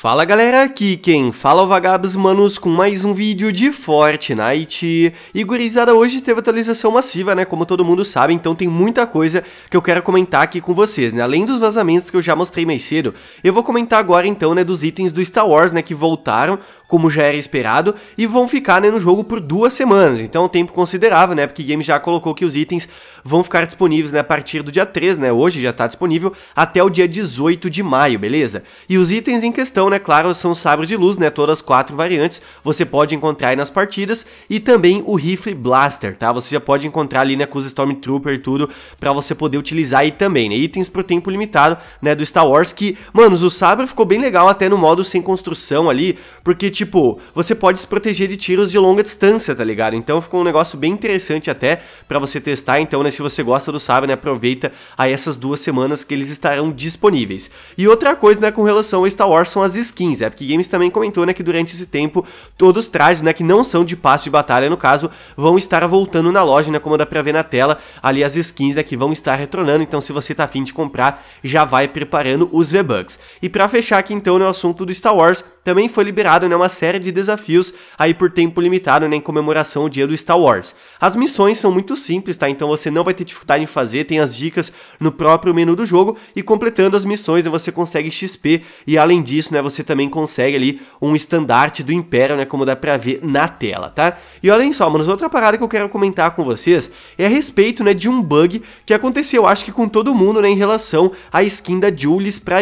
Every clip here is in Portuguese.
Fala galera, aqui quem fala é o Vagabos Manos com mais um vídeo de Fortnite E gurizada, hoje teve atualização massiva, né, como todo mundo sabe, então tem muita coisa que eu quero comentar aqui com vocês, né Além dos vazamentos que eu já mostrei mais cedo, eu vou comentar agora então, né, dos itens do Star Wars, né, que voltaram, como já era esperado E vão ficar, né, no jogo por duas semanas, então é um tempo considerável, né, porque o game já colocou que os itens vão ficar disponíveis, né, a partir do dia 3, né, hoje já tá disponível, até o dia 18 de maio, beleza? E os itens em questão opção, né, claro, são os sabres de luz, né, todas as quatro variantes você pode encontrar aí nas partidas e também o rifle blaster, tá? Você já pode encontrar ali, né, com os Stormtrooper e tudo para você poder utilizar aí também, né? Itens pro tempo limitado, né, do Star Wars que, mano, o sabre ficou bem legal até no modo sem construção ali, porque tipo, você pode se proteger de tiros de longa distância, tá ligado? Então ficou um negócio bem interessante até para você testar, então, né, se você gosta do sabre, né, aproveita aí essas duas semanas que eles estarão disponíveis. E outra coisa, né, com relação ao Star Wars são as skins. Epic Games também comentou, né, que durante esse tempo, todos os trajes, né, que não são de passe de batalha, no caso, vão estar voltando na loja, né, como dá pra ver na tela, ali as skins, né, que vão estar retornando, então se você tá afim de comprar, já vai preparando os V-Bucks. E para fechar aqui, então, no né, assunto do Star Wars, também foi liberado, né, uma série de desafios aí por tempo limitado, né, em comemoração ao dia do Star Wars. As missões são muito simples, tá, então você não vai ter dificuldade em fazer, tem as dicas no próprio menu do jogo, e completando as missões, né, você consegue XP, e além disso, né, você também consegue ali um estandarte do Império, né, como dá pra ver na tela, tá? E olhem só, mano, outra parada que eu quero comentar com vocês é a respeito, né, de um bug que aconteceu, acho que com todo mundo, né, em relação à skin da Julius pra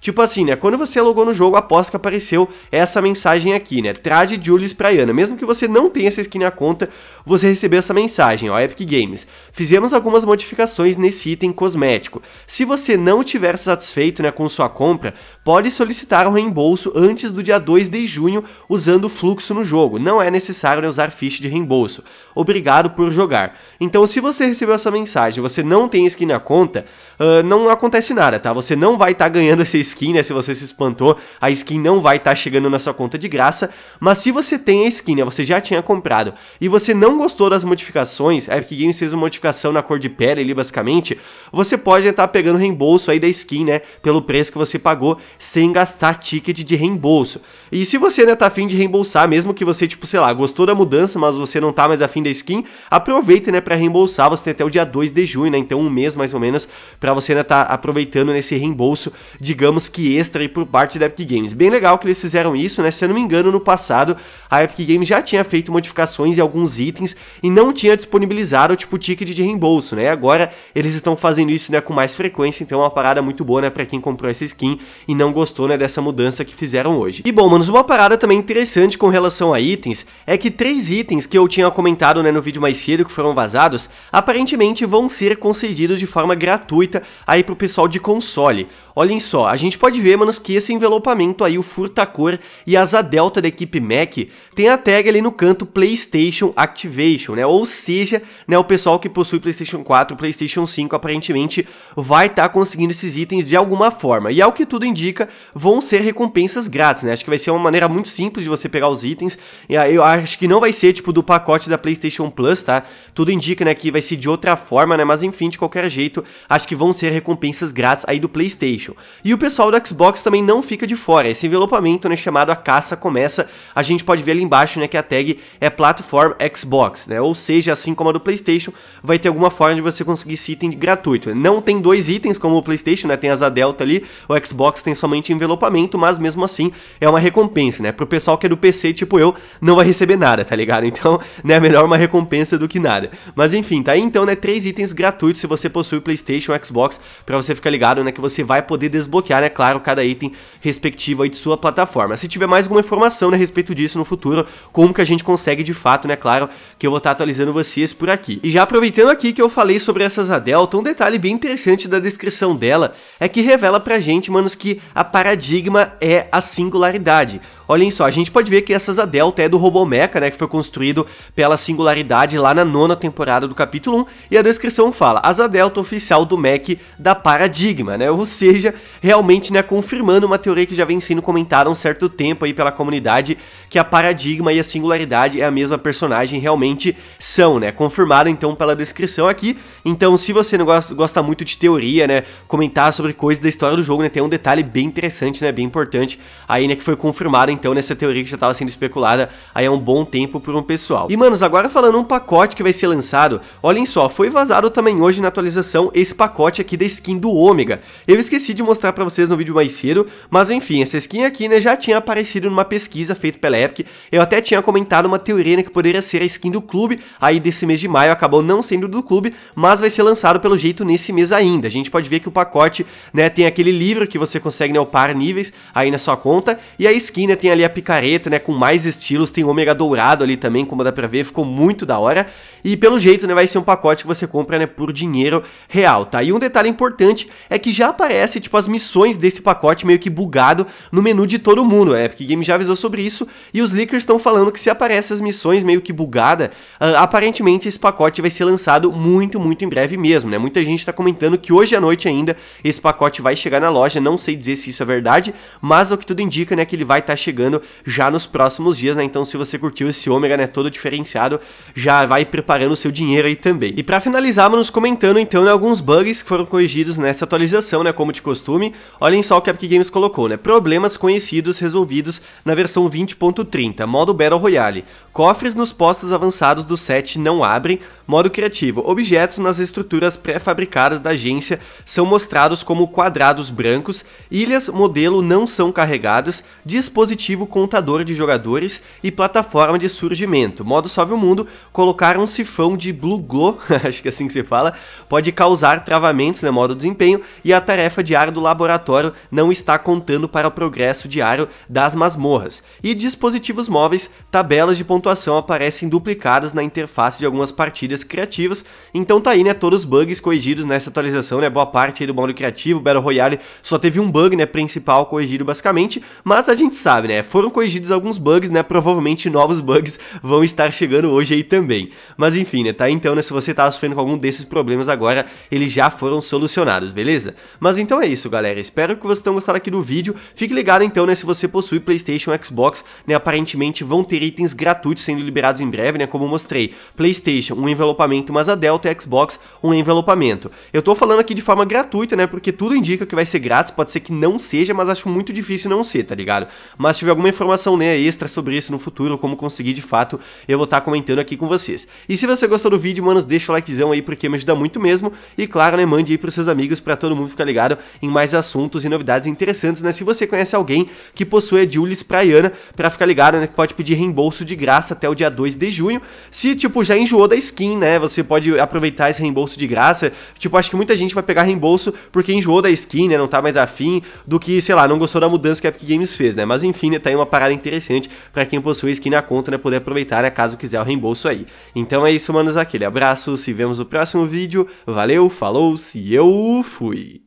Tipo assim, né, quando você logou no jogo, após que apareceu essa mensagem aqui, né, traje Julius pra Mesmo que você não tenha essa skin na conta, você recebeu essa mensagem, ó, Epic Games. Fizemos algumas modificações nesse item cosmético. Se você não estiver satisfeito, né, com sua compra, pode solicitar um reembolso antes do dia 2 de junho usando o fluxo no jogo. Não é necessário né, usar ficha de reembolso. Obrigado por jogar. Então, se você recebeu essa mensagem você não tem skin na conta, uh, não acontece nada, tá? Você não vai estar tá ganhando essa skin, né? Se você se espantou, a skin não vai estar tá chegando na sua conta de graça. Mas se você tem a skin, né? você já tinha comprado e você não gostou das modificações, a Epic Games fez uma modificação na cor de pele ali, basicamente, você pode estar tá pegando reembolso aí da skin, né? Pelo preço que você pagou, sem gastar ticket de reembolso. E se você né, tá afim de reembolsar, mesmo que você, tipo, sei lá, gostou da mudança, mas você não tá mais afim da skin, aproveita, né, para reembolsar. Você tem até o dia 2 de junho, né? Então um mês mais ou menos para você né, tá aproveitando nesse reembolso, digamos que extra aí por parte da Epic Games. Bem legal que eles fizeram isso, né? Se eu não me engano, no passado a Epic Games já tinha feito modificações em alguns itens e não tinha disponibilizado o tipo ticket de reembolso, né? agora eles estão fazendo isso, né, com mais frequência, então é uma parada muito boa, né, para quem comprou essa skin e não gostou, né, dessa mudança mudança que fizeram hoje. E bom, manos, uma parada também interessante com relação a itens é que três itens que eu tinha comentado né, no vídeo mais cedo que foram vazados, aparentemente vão ser concedidos de forma gratuita aí pro pessoal de console. Olhem só, a gente pode ver, manos, que esse envelopamento aí, o furtacor e asa delta da equipe Mac, tem a tag ali no canto PlayStation Activation, né? Ou seja, né, o pessoal que possui PlayStation 4, PlayStation 5, aparentemente vai estar tá conseguindo esses itens de alguma forma. E ao que tudo indica, vão ser recompensas grátis, né? Acho que vai ser uma maneira muito simples de você pegar os itens. Eu acho que não vai ser, tipo, do pacote da PlayStation Plus, tá? Tudo indica, né, que vai ser de outra forma, né? Mas enfim, de qualquer jeito, acho que vão ser recompensas grátis aí do PlayStation. E o pessoal do Xbox também não fica de fora. Esse envelopamento, né, chamado A Caça Começa, a gente pode ver ali embaixo, né, que a tag é Platform Xbox, né? Ou seja, assim como a do PlayStation, vai ter alguma forma de você conseguir esse item gratuito. Não tem dois itens como o PlayStation, né? Tem a delta ali, o Xbox tem somente envelopamento mas mesmo assim é uma recompensa, né? Pro pessoal que é do PC, tipo eu, não vai receber nada, tá ligado? Então, né, é melhor uma recompensa do que nada. Mas enfim, tá aí então, né, três itens gratuitos se você possui PlayStation, Xbox, para você ficar ligado, né, que você vai poder desbloquear, né, claro, cada item respectivo aí de sua plataforma. Se tiver mais alguma informação, né, a respeito disso no futuro, como que a gente consegue de fato, né, claro, que eu vou estar tá atualizando vocês por aqui. E já aproveitando aqui que eu falei sobre essas Adelta, um detalhe bem interessante da descrição dela é que revela pra gente, manos, que a paradigma uma é a singularidade. Olhem só, a gente pode ver que essa Zadelta é do Robomeca, né, que foi construído pela Singularidade lá na nona temporada do capítulo 1, e a descrição fala, asa oficial do Mech da Paradigma, né, ou seja, realmente, né, confirmando uma teoria que já vem sendo comentada há um certo tempo aí pela comunidade, que a Paradigma e a Singularidade é a mesma personagem, realmente são, né, confirmado então pela descrição aqui, então se você não gosta, gosta muito de teoria, né, comentar sobre coisas da história do jogo, né, tem um detalhe bem interessante, né, bem importante aí, né, que foi confirmado então nessa teoria que já estava sendo especulada aí há um bom tempo por um pessoal. E manos, agora falando um pacote que vai ser lançado, olhem só, foi vazado também hoje na atualização esse pacote aqui da skin do Ômega. Eu esqueci de mostrar pra vocês no vídeo mais cedo, mas enfim, essa skin aqui né, já tinha aparecido numa pesquisa feita pela Epic, eu até tinha comentado uma teoria né, que poderia ser a skin do clube, aí desse mês de maio acabou não sendo do clube, mas vai ser lançado pelo jeito nesse mês ainda. A gente pode ver que o pacote né, tem aquele livro que você consegue né, upar níveis aí na sua conta, e a skin né, tem tem ali a picareta, né, com mais estilos, tem ômega dourado ali também, como dá pra ver, ficou muito da hora. E pelo jeito, né, vai ser um pacote que você compra, né, por dinheiro real, tá? E um detalhe importante é que já aparece, tipo, as missões desse pacote meio que bugado no menu de todo mundo, é, né? porque Game já avisou sobre isso, e os leakers estão falando que se aparece as missões meio que bugada, uh, aparentemente esse pacote vai ser lançado muito, muito em breve mesmo, né? Muita gente tá comentando que hoje à noite ainda esse pacote vai chegar na loja, não sei dizer se isso é verdade, mas o que tudo indica, né, que ele vai estar tá chegando chegando já nos próximos dias, né? Então, se você curtiu esse ômega, né, todo diferenciado, já vai preparando o seu dinheiro aí também. E para finalizar, vamos comentando então né, alguns bugs que foram corrigidos nessa atualização, né, como de costume. Olhem só o que a Epic Games colocou, né? Problemas conhecidos resolvidos na versão 20.30, modo Battle Royale. Cofres nos postos avançados do set não abrem, Modo criativo: objetos nas estruturas pré-fabricadas da agência são mostrados como quadrados brancos, ilhas modelo não são carregadas, dispositivo contador de jogadores e plataforma de surgimento. Modo salve o mundo: colocar um sifão de blue glow, acho que é assim que se fala, pode causar travamentos no né, modo desempenho e a tarefa diária do laboratório não está contando para o progresso diário das masmorras. E dispositivos móveis: tabelas de pontuação aparecem duplicadas na interface de algumas partidas criativas. Então tá aí, né, todos os bugs corrigidos nessa atualização, né, boa parte do modo criativo, Battle Royale só teve um bug, né, principal corrigido basicamente, mas a gente sabe, né, foram corrigidos alguns bugs, né, provavelmente novos bugs vão estar chegando hoje aí também. Mas enfim, né, tá então, né, se você tá sofrendo com algum desses problemas agora, eles já foram solucionados, beleza? Mas então é isso, galera, espero que vocês tenham gostado aqui do vídeo, fique ligado então, né, se você possui Playstation Xbox, né, aparentemente vão ter itens gratuitos sendo liberados em breve, né, como eu mostrei, Playstation, um envelope envelopamento, mas a Delta e a Xbox um envelopamento. Eu tô falando aqui de forma gratuita, né? Porque tudo indica que vai ser grátis, pode ser que não seja, mas acho muito difícil não ser, tá ligado? Mas se tiver alguma informação né, extra sobre isso no futuro, como conseguir de fato, eu vou estar tá comentando aqui com vocês. E se você gostou do vídeo, mano deixa o likezão aí porque me ajuda muito mesmo. E claro, né, mande aí pros seus amigos para todo mundo ficar ligado em mais assuntos e novidades interessantes, né? Se você conhece alguém que possui a Julius Praiana, para ficar ligado, né, que pode pedir reembolso de graça até o dia 2 de junho. Se tipo já enjoou da skin né? Você pode aproveitar esse reembolso de graça. Tipo, acho que muita gente vai pegar reembolso porque enjoou da skin, né? Não tá mais afim do que, sei lá, não gostou da mudança que a Epic Games fez, né? Mas enfim, né, tá aí uma parada interessante para quem possui skin na conta, né? Poder aproveitar, né? Caso quiser o reembolso aí. Então é isso, manos. Aquele abraço. Se vemos no próximo vídeo. Valeu, falou, se eu fui.